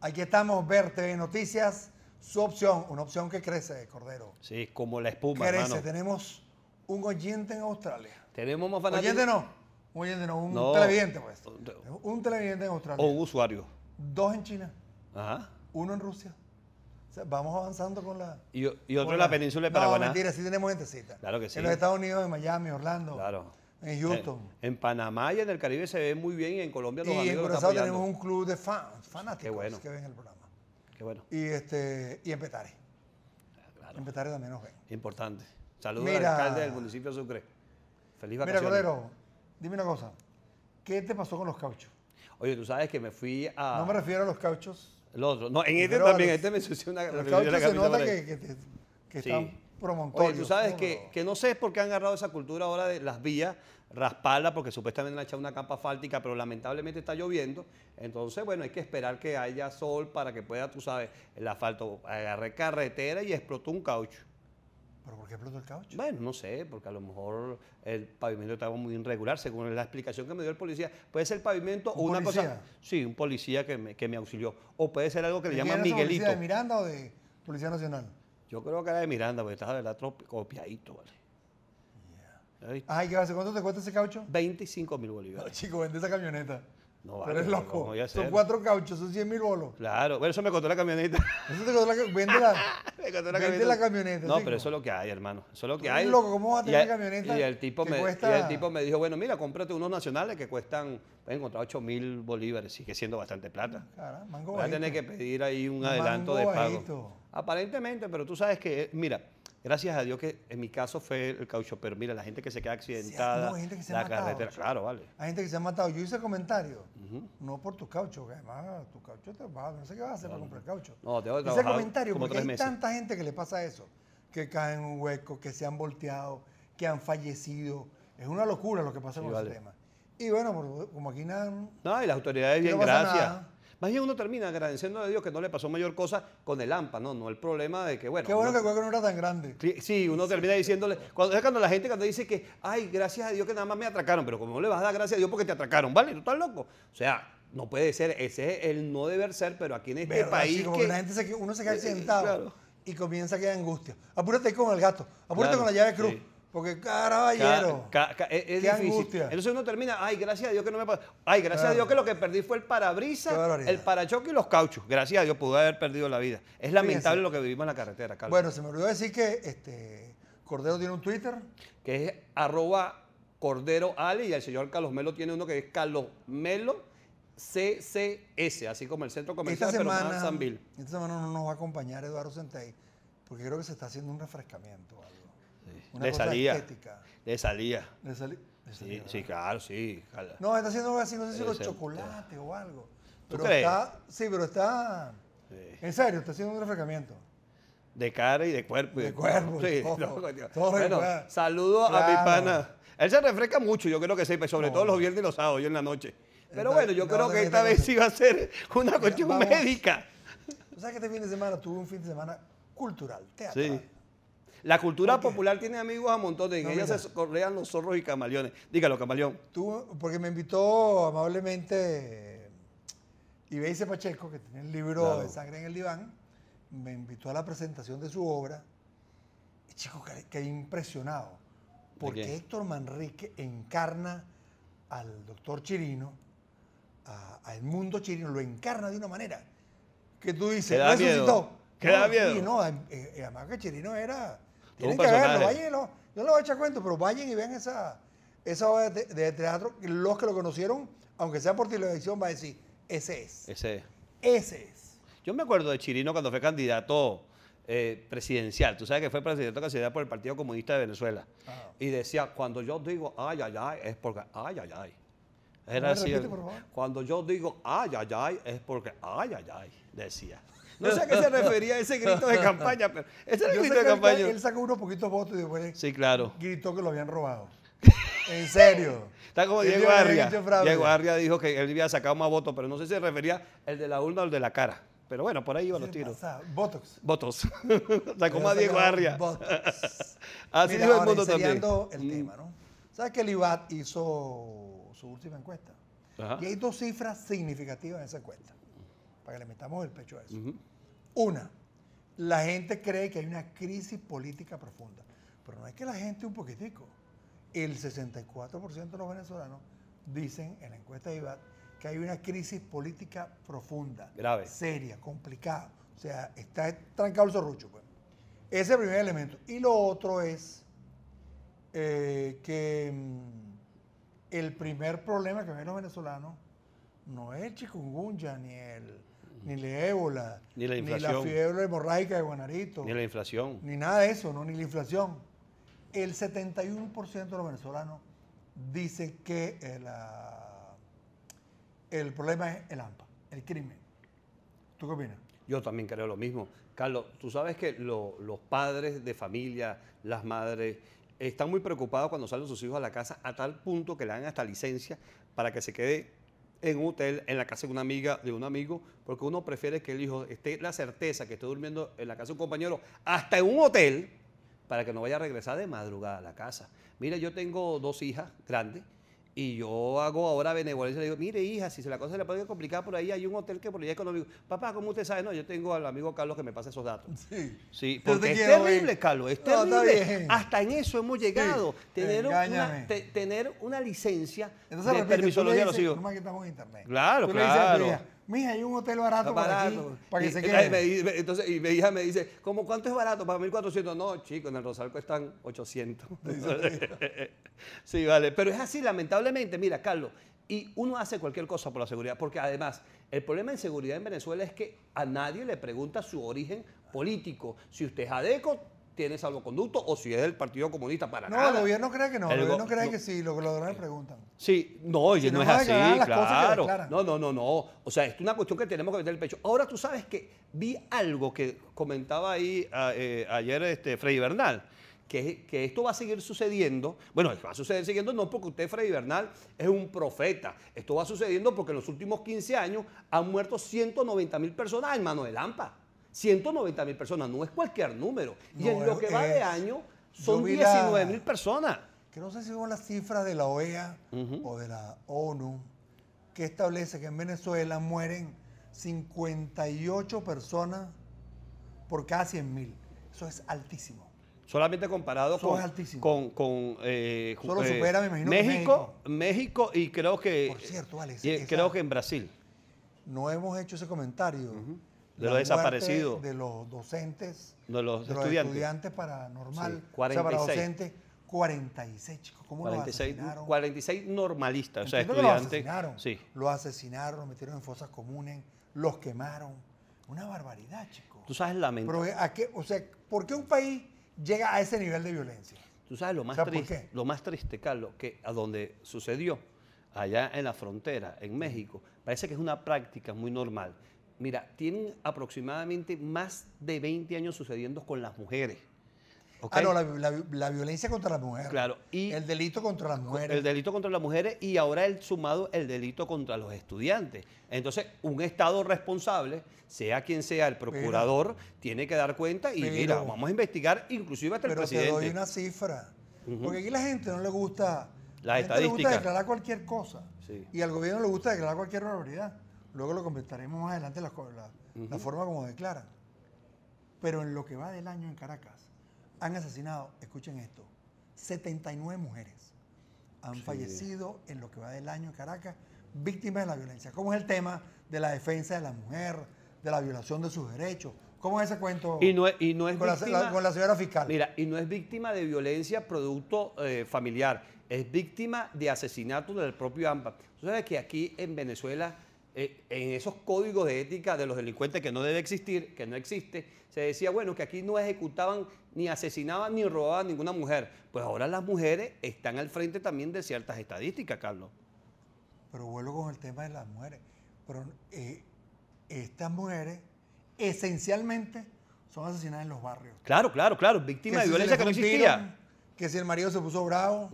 Aquí estamos, Ver TV Noticias, su opción, una opción que crece, Cordero. Sí, como la espuma, Crece, tenemos un oyente en Australia. Tenemos más fanáticos. Oyente no, oyente no, un televidente pues. un televidente en Australia. O un usuario. Dos en China. Ajá. Uno en Rusia. O sea, vamos avanzando con la... Y, otro en la, península de Paraguay. No, mentira, sí tenemos gentecita. Claro que sí. En los Estados Unidos, en Miami, Orlando. Claro. En Houston. En, Panamá y en el Caribe se ve muy bien y en Colombia los y en Curazao tenemos un club de fans, fanáticos que ven el programa. Qué bueno. Y, este, y en Petare. Claro. En Petare también nos ven. Importante. Saludos al alcalde del municipio de Sucre. Feliz vacaciones. Mira, Cordero, dime una cosa. ¿Qué te pasó con los cauchos? Oye, tú sabes que me fui a... No me refiero a los cauchos. Los otros. No, en este también, los, este me sucedió una... Los cauchos se nota que, que, están Promontorio. Oye, tú sabes que, que, no sé por qué han agarrado esa cultura ahora de las vías, raspala, porque supuestamente han echado una capa fáltica, pero lamentablemente está lloviendo. Entonces, bueno, hay que esperar que haya sol para que pueda, tú sabes, el asfalto. Agarré carretera y explotó un caucho. ¿Pero por qué explotó el caucho? Bueno, no sé, porque a lo mejor el pavimento estaba muy irregular, según la explicación que me dio el policía. Puede ser el pavimento o una policía? cosa. Sí, un policía que me, que auxilió. O puede ser algo que le llaman Miguelito. ¿Policía de Miranda o de Policía Nacional? Yo creo que era de Miranda, porque estaba del otro copiadito, ¿vale? Ay, ¿qué hace? ¿Cuánto te cuesta ese caucho? 25 mil bolívares. No, chico, vende esa camioneta. No, vale, Pero es loco. son cuatro cauchos, son 100 mil bolos. Claro, bueno, eso me contó la camioneta. Eso te contó la, vende la, vende camioneta. la camioneta. No, pero eso es lo que hay, hermano. Eso es lo que hay. loco, ¿cómo vas a tener y camioneta? Y el, tipo me, el tipo me dijo, bueno, mira, cómprate unos nacionales que cuestan, he encontrado 8 mil bolívares, sigue siendo bastante plata. Cara, mango Vas a tener que pedir ahí un adelanto de pago. Aparentemente, pero tú sabes que, eh, mira, gracias a Dios que en mi caso fue el caucho, pero mira, la gente que se queda accidentada, no, gente que se la carretera, claro, vale. Hay gente que se ha matado. Yo hice comentario, no por tus cauchos, que además tu caucho te va, no sé qué vas a hacer para comprar caucho. No, te voy a Hice comentario porque hay tanta gente que le pasa eso, que caen en un hueco, que se han volteado, que han fallecido. Es una locura lo que pasa con los temas. tema. Y bueno, como aquí nada. No, y las autoridades, bien, gracias. Más bien uno termina agradeciendo a Dios que no le pasó mayor cosa con el AMPA, no, no el problema de que, bueno. Qué bueno que que juego no era tan grande. Sí, uno termina diciéndole, cuando es cuando la gente cuando dice que, ay, gracias a Dios que nada más me atracaron, pero como no le vas a dar gracias a Dios porque te atracaron, ¿vale? Tú estás loco. O sea, no puede ser, ese es el no deber ser, pero aquí en este país. uno se queda eh, eh, sentado y comienza a quedar angustia. Apúrate con el gato, apúrate con la llave cruz. Porque caraballero. E, es, qué Angustia. Entonces uno termina, ay, gracias a Dios que no me pasó. Ay, gracias a Dios que lo que perdí fue el parabrisas, el parachoque y los cauchos. Gracias a Dios pude haber perdido la vida. Es lamentable lo que vivimos en la carretera, Carlos. Bueno, se me olvidó decir que este, Cordero tiene un Twitter. Que es arroba Cordero Ali. y el señor Carlos Melo tiene uno que es Carlos Melo CCS, así como el centro comercial de San Bill. Esta semana no nos va a acompañar Eduardo Centey, porque creo que se está haciendo un refrescamiento. De le salía. De Le salía. Le, Sí, claro, sí. No, está haciendo así, no sé si con chocolate o algo. Pero Está, sí, pero está. En serio, está haciendo un refrescamiento. De cara y de cuerpo. de, cuerpo. Sí, bueno, saludo a mi pana. Él se refresca mucho, yo creo que sí, sobre todo los viernes y los sábados, yo en la noche. Pero bueno, yo creo que esta vez iba a ser una cuestión médica. ¿Sabes que este fin de semana tuve un fin de semana cultural, teatral. Sí. La cultura popular tiene amigos a montones. Ellos ellas se correan los zorros y camaleones. Dígalo, camaleón. Tú, porque me invitó amablemente eh, Ibeice Pacheco, que tiene el libro de Sangre en el Diván, me invitó a la presentación de su obra. Y chico, qué impresionado. Porque Héctor Manrique encarna al doctor Chirino, al mundo Chirino, lo encarna de una manera que tú dices, resucitó. Que da miedo. Y no, eh, eh, además que Chirino era tienen que verlo, vayan y no, yo lo voy a echar cuento, pero vayan y vean esa, esa obra de, teatro. Los que lo conocieron, aunque sea por televisión, va a decir, ese es. Ese es. Ese es. Yo me acuerdo de Chirino cuando fue candidato eh, presidencial. Tú sabes que fue presidente candidato por el Partido Comunista de Venezuela. Ah. Y decía, cuando yo digo, ay, ay, ay, es porque, ay, ay, ay. Era así. cuando yo digo, ay, ay, ay, es porque, ay, ay, ay, decía. No sé a qué se refería ese grito de campaña, pero ese grito de campaña. Él, él sacó unos poquitos votos y después sí, claro. gritó que lo habían robado. En serio. Está como Diego Arria. Diego Arria dijo que él había sacado más votos, pero no sé si se refería el de la urna o el de la cara. Pero bueno, por ahí iban los tiros. Votos. Votos. Botox. Sacó más Diego Arria. Botox. Así dijo el mundo también. el mm. tema, ¿no? ¿Sabes que el IBAT hizo su última encuesta? Y hay dos cifras significativas en esa encuesta para que le metamos el pecho a eso. Una, la gente cree que hay una crisis política profunda, pero no es que la gente un poquitico. El 64% de los venezolanos dicen en la encuesta de que hay una crisis política profunda, grave, seria, complicada. O sea, está trancado el zorrucho. Pues. Ese es el primer elemento. Y lo otro es eh, que mm, el primer problema que ven los venezolanos no es el chikungunya ni el ni la ébola, ni la, inflación, ni fiebre hemorrágica de Guanarito, ni la inflación, ni nada de eso, ¿no? ni la inflación. El 71% de los venezolanos dice que ah, el, problema es el AMPA, el crimen. ¿Tú qué opinas? Yo también creo lo mismo. Carlos, tú sabes que los padres de familia, las madres, están muy preocupados cuando salen sus hijos a la casa a tal punto que le dan hasta licencia para que se quede en un hotel, en la casa de una amiga, de un amigo, porque uno prefiere que el hijo esté la certeza que esté durmiendo en la casa de un compañero, hasta en un hotel, para que no vaya a regresar de madrugada a la casa. Mira, yo tengo dos hijas grandes y yo hago ahora benevolencia. Le digo, mire, hija, si se la cosa se le puede complicar por ahí, hay un hotel que por ahí es económico. Papá, ¿cómo usted sabe? No, yo tengo al amigo Carlos que me pasa esos datos. Sí. Sí, porque es terrible, Carlos, es terrible. Hasta en eso hemos llegado. Tener, una, tener, una, licencia Entonces, de No más que estamos en internet. Claro, claro mira hay un hotel barato, para, para que se quede. entonces, y mi hija me dice, ¿cómo cuánto es barato? Para 1.400. No, chico, en el Rosalco están 800. sí, vale. Pero es así, lamentablemente. Mira, Carlos, y uno hace cualquier cosa por la seguridad, porque además, el problema en seguridad en Venezuela es que a nadie le pregunta su origen político. Si usted es adeco, tiene salvoconducto o si es del Partido Comunista para nada. No, el gobierno cree que no. El, gobierno cree que sí, los gobernadores eh, preguntan. Sí, no, no, es así, claro. No, no, no, no. O sea, es una cuestión que tenemos que meter el pecho. Ahora tú sabes que vi algo que comentaba ahí ah, eh, ayer este, Freddy Bernal. Que, que, esto va a seguir sucediendo. Bueno, va a suceder siguiendo no porque usted, Freddy Bernal, es un profeta. Esto va sucediendo porque en los últimos 15 años han muerto 190 mil personas en mano de Lampa. 190 mil personas no es cualquier número. y en lo eh, que va de eh, año son 19 mil personas. Que no sé si son las cifras de la OEA o de la ONU, que establece que en Venezuela mueren 58 personas por cada 100 mil. Eso es altísimo. Solamente comparado con, con, eh, México, México, y creo que. Por cierto, Alex, creo que en Brasil. No hemos hecho ese comentario de los desaparecidos. De los docentes. De los, estudiantes. para paranormal. 46. docentes, 46 chicos. ¿Cómo 46, asesinaron? 46 normalistas, o sea, estudiantes. Los asesinaron, sí. los asesinaron, metieron en fosas comunes, los quemaron. Una barbaridad, chicos. Tú sabes la mente. Pero, ¿a qué, o sea, ¿por qué un país llega a ese nivel de violencia? Tú sabes lo más triste, lo más triste, Carlos, que a donde sucedió, allá en la frontera, en México, parece que es una práctica muy normal. Mira, tienen aproximadamente más de 20 años sucediendo con las mujeres. Ah, no, la, violencia contra las mujeres. Claro. el delito contra las mujeres. El delito contra las mujeres y ahora el sumado, el delito contra los estudiantes. Entonces, un Estado responsable, sea quien sea el procurador, tiene que dar cuenta y mira, vamos a investigar inclusive hasta el presidente. Pero te doy una cifra. Porque aquí la gente no le gusta... La, declarar cualquier cosa. Y al gobierno le gusta declarar cualquier barbaridad. Luego lo comentaremos más adelante la, forma como declaran. Pero en lo que va del año en Caracas, han asesinado, escuchen esto, 79 mujeres han fallecido en lo que va del año en Caracas, víctimas de la violencia. ¿Cómo es el tema de la defensa de la mujer, de la violación de sus derechos? ¿Cómo es ese cuento y no, es con, la, señora fiscal? Mira, y no es víctima de violencia producto eh, familiar, es víctima de asesinato del propio AMPA. Tú sabes que aquí en Venezuela eh, en esos códigos de ética de los delincuentes que no debe existir, que no existe, se decía, bueno, que aquí no ejecutaban, ni asesinaban, ni robaban ninguna mujer. Pues ahora las mujeres están al frente también de ciertas estadísticas, Carlos. Pero vuelvo con el tema de las mujeres. Pero eh, estas mujeres esencialmente son asesinadas en los barrios. Claro, claro, claro, víctimas de violencia que no existía. que si el marido se puso bravo,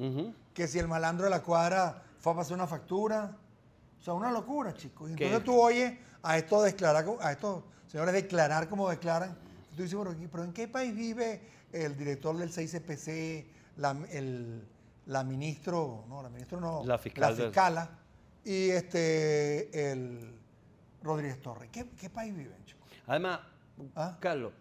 que si el malandro de la cuadra fue a pasar una factura, o sea, una locura, chicos. Y entonces tú oyes a estos declarar, a estos señores declarar como declaran. tú dices, bueno, pero ¿en qué país vive el director del 6CPC, la, el, ministro, no, la ministro no, la, fiscal la fiscala y este, el Rodríguez Torres? ¿Qué, país vive chicos? Además, ¿Ah? Carlos,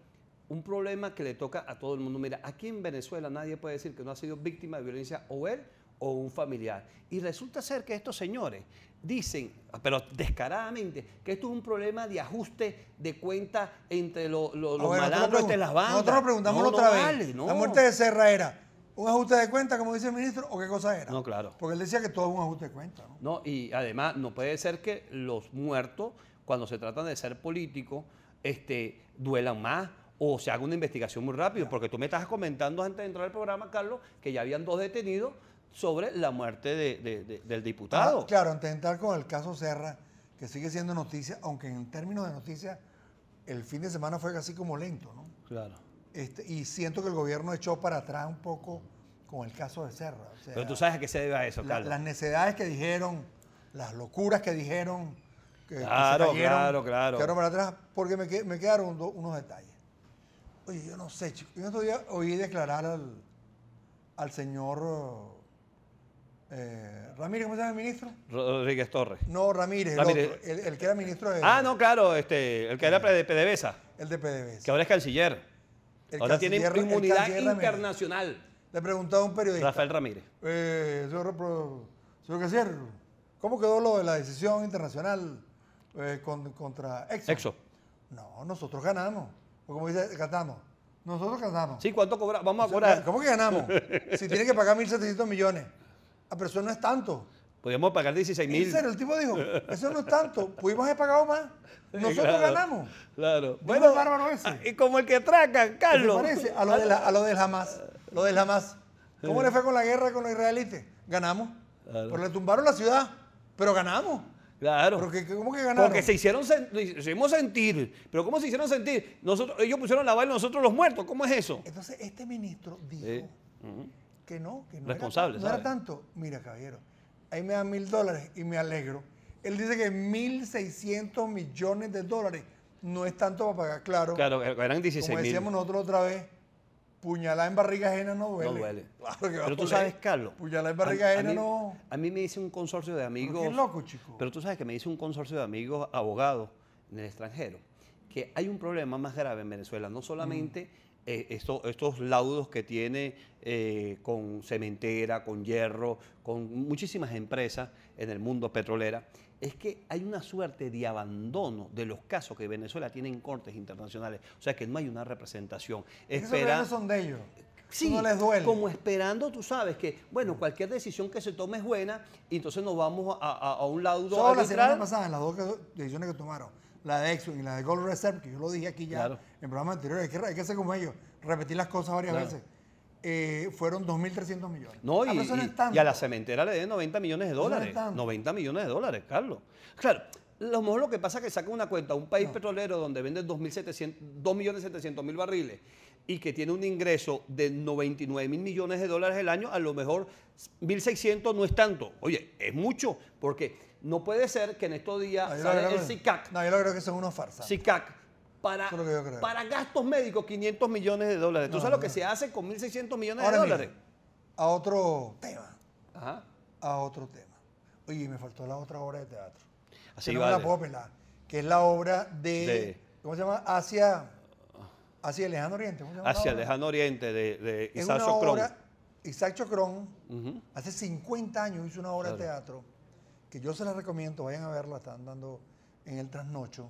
un problema que le toca a todo el mundo. Mira, aquí en Venezuela nadie puede decir que no ha sido víctima de violencia o él o un familiar. Y resulta ser que estos señores dicen, ah, pero descaradamente, que esto es un problema de ajuste de cuenta entre los malandros de las bandas. Nosotros lo preguntamos otra vez. La muerte de Serra era un ajuste de cuenta, como dice el ministro, o qué cosa era. No, claro. Porque él decía que todo es un ajuste de cuenta. No, y además no puede ser que los muertos, cuando se tratan de ser políticos, este, duelan más o se haga una investigación muy rápido, porque tú me estás comentando antes de entrar al programa, Carlos, que ya habían dos detenidos sobre la muerte del diputado. Ah, claro, antes de entrar con el caso Serra, que sigue siendo noticia, aunque en términos de noticia, el fin de semana fue casi como lento, ¿no? Claro. Este, y siento que el gobierno echó para atrás un poco con el caso de Serra. Pero tú sabes a qué se debe a eso, Carlos. las necedades que dijeron, las locuras que dijeron. Que, claro, claro, claro. Quedaron para atrás porque me, quedaron unos detalles. Oye, yo no sé, chico. Yo otro día oí declarar al, al señor eh, Ramírez, ¿cómo se llama el ministro? Rodríguez Torres. No, Ramírez, El, que era ministro de... Ah, no, claro, este, el que era eh, de PDVSA. El de PDVSA. Que ahora es canciller. El ahora tiene inmunidad internacional. Le preguntó a un periodista. Rafael Ramírez. Eh, señor, ¿cómo quedó lo de la decisión internacional eh, contra EXO? Exo. No, nosotros ganamos. O pues como dice, ganamos. Nosotros ganamos. Sí, ¿cuánto cobramos? Vamos a cobrar. ¿Cómo que ganamos? si tiene que pagar 1.700 millones. Ah, pero eso no es tanto. Podíamos pagar 16 mil. el tipo dijo, eso no es tanto, pudimos pues haber pagado más. Nosotros ganamos. Claro. Bueno, bárbaro ese. Ah, y como el que atraca, Carlos. A lo, de la, a lo del Hamas. Lo del ¿Cómo le fue con la guerra con los israelites? Ganamos. Claro. Porque le tumbaron la ciudad, pero ganamos. Claro. ¿Cómo que ganaron? Porque se hicieron se sentir. ¿Pero cómo se hicieron sentir? Nosotros, ellos pusieron la baila nosotros los muertos. ¿Cómo es eso? Entonces, este ministro dijo que no, que no, Responsable, era, no tanto. Mira, caballero, ahí me dan mil dólares y me alegro. Él dice que mil seiscientos millones de dólares no es tanto para pagar, claro. Claro, er, eran 16 Como decíamos nosotros otra vez, puñalada en barriga ajena no duele. No duele. Claro pero tú sabes, Carlos. Puñalada en barriga ajena no. A mí me dice un consorcio de amigos. Qué loco, chico. Pero tú sabes que me dice un consorcio de amigos abogados en el extranjero que hay un problema más grave en Venezuela, no solamente mm. eh, estos laudos que tiene eh, con cementera, con hierro, con muchísimas empresas en el mundo petrolera, es que hay una suerte de abandono de los casos que Venezuela tiene en cortes internacionales, o sea que no hay una representación. Espera, Esos son de ellos. Sí, les como esperando, tú sabes que, bueno, mm. cualquier decisión que se tome es buena, y entonces nos vamos a, a, un laudo Solo la semana pasada, las dos decisiones que tomaron, la de Exxon y la de Gold Reserve, que yo lo dije aquí ya en el programa hay que, hay que hacer como ellos, repetir las cosas varias veces. Eh, fueron 2.300 millones. No, ah, y, a la cementera le den 90 millones de dólares. 90 millones de dólares, Carlos. Claro, a lo mejor lo que pasa es que saca una cuenta, un país petrolero donde vende 2.700.000 barriles y que tiene un ingreso de 99.000 millones de dólares el año, a lo mejor 1.600 no es tanto. Oye, es mucho, porque no puede ser que en estos días no, salga el SICAC. No, yo lo creo que son una farsa. SICAC. Para, para gastos médicos, 500 millones de dólares. ¿Tú sabes lo que se hace con 1.600 millones de dólares? a otro tema. Ajá. A otro tema. Oye, me faltó la otra obra de teatro. Así que vale. Que es la obra de, ¿Cómo se llama? Hacia. Hacia el lejano oriente. ¿cómo se llama hacia el lejano oriente de, Isaac Chocron. Isaac Chocron, hace 50 años, hizo una obra de teatro que yo se las recomiendo, vayan a verla, están dando en el trasnocho,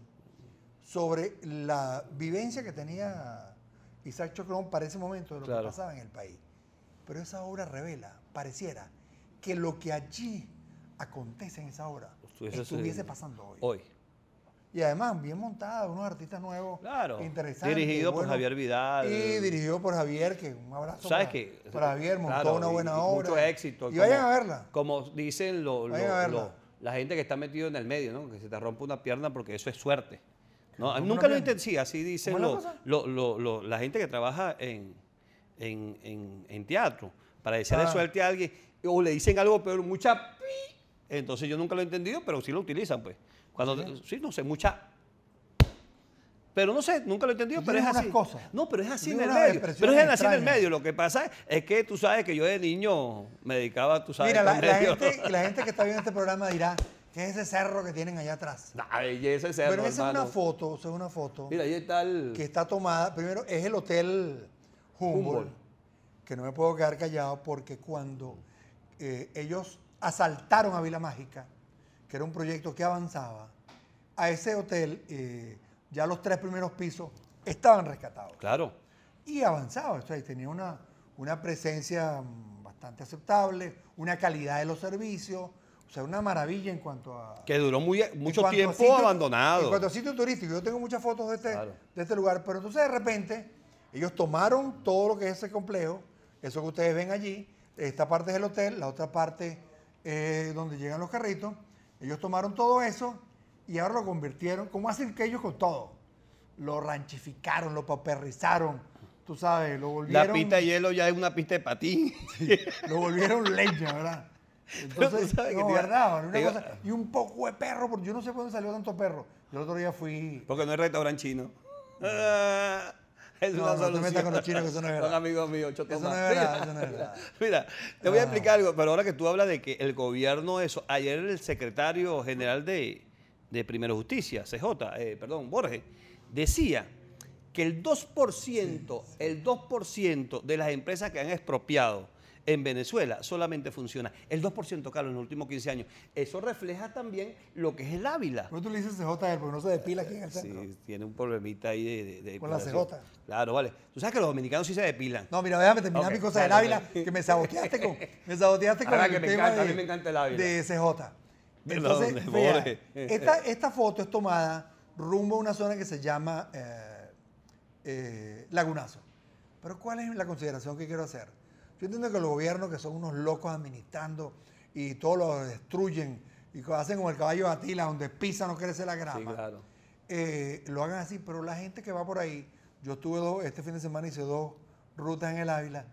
sobre la vivencia que tenía Isaac Chocron para ese momento de lo que pasaba en el país. Pero esa obra revela, pareciera, que lo que allí acontece en esa obra estuviese, pasando Hoy. Y además, bien montada, unos artistas nuevos. Claro. Interesantes. Dirigido por Javier Vidal. Y dirigido por Javier, que un abrazo. ¿Sabes qué? Javier, montó una buena obra. Mucho éxito. Y vayan a verla. Como dicen la gente que está metido en el medio, ¿no? Que se te rompe una pierna porque eso es suerte. Nunca lo entendí sí, así dicen la gente que trabaja en, en, teatro. Para decirle ah. suerte a alguien, o le dicen algo peor, mucha pi. Entonces yo nunca lo he entendido, pero sí lo utilizan, pues sí, no sé, mucha pero no sé, nunca lo he entendido, pero es así. No, pero es así en el medio. Pero es así en el medio. Lo que pasa es que tú sabes que yo de niño me dedicaba, tú sabes. Mira, la, gente, que está viendo este programa dirá, ¿qué es ese cerro que tienen allá atrás? ese cerro, Pero esa es una foto, una foto. Mira, ahí está el... Que está tomada, primero, es el Hotel Humboldt, que no me puedo quedar callado porque cuando eh, ellos asaltaron a Vila Mágica, que era un proyecto que avanzaba, a ese hotel eh, ya los tres primeros pisos estaban rescatados. Claro. Y avanzaba, o sea, y tenía una, una presencia bastante aceptable, una calidad de los servicios, o sea, una maravilla en cuanto a... Que duró mucho tiempo abandonado. En cuanto a sitio turístico, yo tengo muchas fotos de este, de este lugar, pero entonces de repente ellos tomaron todo lo que es ese complejo, eso que ustedes ven allí, esta parte es el hotel, la otra parte es donde llegan los carritos, ellos tomaron todo eso y ahora lo convirtieron, ¿Cómo hacen que ellos con todo. Lo ranchificaron, lo paperrizaron, tú sabes, lo volvieron... La pista de hielo ya es una pista de patín. lo volvieron leña, ¿verdad? Entonces, no, verdad, y un poco de perro, porque yo no sé por dónde salió tanto perro. Yo el otro día fui... Porque no es restaurante chino. Ah es no, una no, te con los chinos, eso no es verdad. Son amigos míos, Eso no es verdad, eso verdad. Mira, te voy a ah. explicar algo, pero ahora que tú hablas de que el gobierno, eso, ayer el secretario general de, de Primero Justicia, CJ, eh, perdón, Borges, decía que el 2%, el 2% de las empresas que han expropiado en Venezuela solamente funciona el 2%, caro en los últimos 15 años. Eso refleja también lo que es el Ávila. ¿Por qué tú le dices CJ Porque no se depila aquí en el centro. Sí, tiene un problemita ahí de... Con la CJ. Claro, vale. Tú sabes que los dominicanos sí se depilan. No, mira, déjame terminar mi cosa del Ávila, que me saboteaste con, me saboteaste con el que me tema de, a mí me encanta el Ávila. de CJ. Entonces, esta, esta, foto es tomada rumbo a una zona que se llama eh, eh, Lagunazo. Pero ¿cuál es la consideración que quiero hacer? Yo entiendo que los gobiernos que son unos locos administrando y todos lo destruyen y hacen como el caballo de Atila, donde pisa no crece la grama. Eh, lo hagan así, pero la gente que va por ahí, yo estuve este fin de semana hice dos rutas en el Ávila.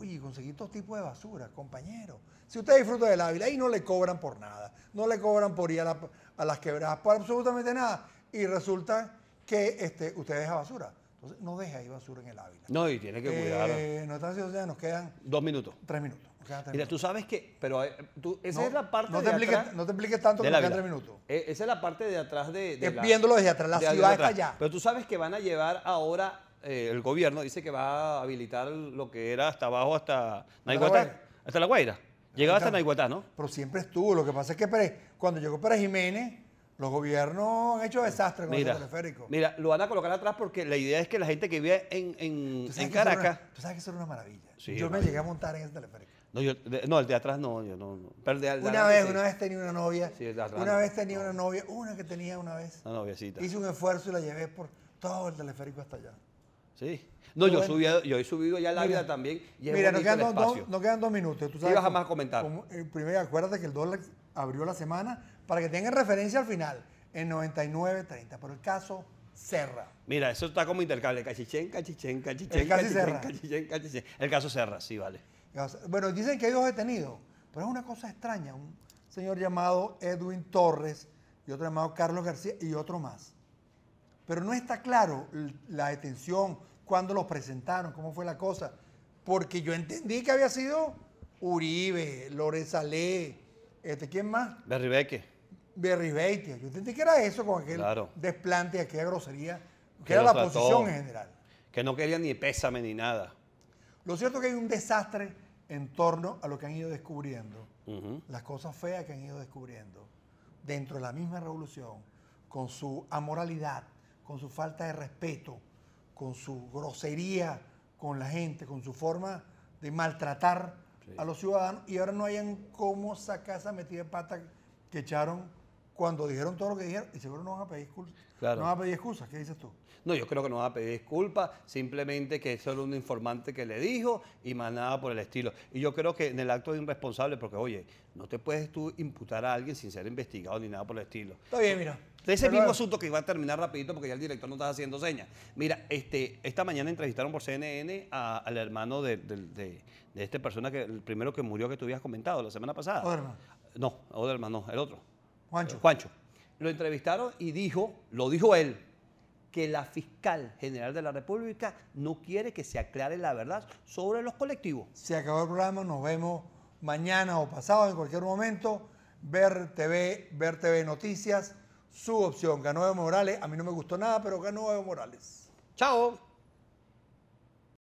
uy, conseguí todo tipo de basura, compañero. Si usted disfruta del Ávila, ahí no le cobran por nada. No le cobran por ir a, las quebradas, por absolutamente nada. Y resulta que este, usted deja basura. Entonces, no deja ahí basura en el Ávila. No, y tiene que eh, cuidar. nos quedan. Dos minutos. Tres minutos. Mira, tú sabes que. Pero eh, tú, esa no, es la parte no te de. no te expliques tanto que nos quedan tres minutos. Eh, esa es la parte de atrás de. es viéndolo desde atrás. La ciudad está allá. Pero tú sabes que van a llevar ahora. el gobierno dice que va a habilitar lo que era hasta abajo, hasta Naiguatá. Hasta La Guaira. Llegaba hasta Naiguatá, ¿no? Pero siempre estuvo. Lo que pasa es que cuando llegó Pérez Jiménez los gobiernos han hecho desastres con el teleférico. Mira, lo van a colocar atrás porque la idea es que la gente que vive en, en, Caracas. tú sabes que eso era una maravilla. Sí, yo me llegué a montar en ese teleférico. No, el de atrás no, yo no. Perdí al. de, una vez, una vez tenía una novia. Sí, una vez tenía una novia, una que tenía una vez. Una noviecita. Hice un esfuerzo y la llevé por todo el teleférico hasta allá. Sí. No, yo, subí, yo he subido ya la vida también. Mira, no, quedan dos, no, quedan dos minutos. Tú sabes, ibas a más comentar. Eh, primero, acuérdate que el dólar abrió la semana, para que tengan referencia al final, en 99-30. Pero el caso Serra. Mira, eso está como intercable. Cachichén, cachichén, cachichén. El caso cachichén, cachichén, El caso sí, vale. Bueno, dicen que hay dos detenidos, pero es una cosa extraña. Un señor llamado Edwin Torres y otro llamado Carlos García y otro más. Pero no está claro la detención, cuándo los presentaron, cómo fue la cosa. Porque yo entendí que había sido Uribe, Lorenzale, este, ¿Quién más? Berribeque. Berribeque. Yo entendí que era eso con aquel desplante, aquella grosería, que, era la posición en general. Que no quería ni pésame ni nada. Lo cierto es que hay un desastre en torno a lo que han ido descubriendo, las cosas feas que han ido descubriendo, dentro de la misma revolución, con su amoralidad, con su falta de respeto, con su grosería con la gente, con su forma de maltratar a los ciudadanos y ahora no en cómo sacar esa metida de pata que echaron cuando dijeron todo lo que dijeron, y seguro no van a pedir disculpas. No van a pedir excusas, ¿qué dices tú? No, yo creo que no van a pedir disculpas, simplemente que es solo un informante que le dijo y más nada por el estilo. Y yo creo que en el acto de irresponsable, porque oye, no te puedes tú imputar a alguien sin ser investigado ni nada por el estilo. Está bien, mira. ese mismo asunto que iba a terminar rapidito porque ya el director no está haciendo señas. Mira, este, esta mañana entrevistaron por CNN al hermano de, de, esta persona, que el primero que murió que tú habías comentado la semana pasada. Oderman. No, Oderman no, el otro. Juancho. Juancho. Lo entrevistaron y dijo, lo dijo él, que la fiscal general de la República no quiere que se aclare la verdad sobre los colectivos. Se acabó el programa, nos vemos mañana o pasado, en cualquier momento. Ver TV, Ver TV Noticias, su opción. Ganó Evo Morales. A mí no me gustó nada, pero ganó Evo Morales. Chao.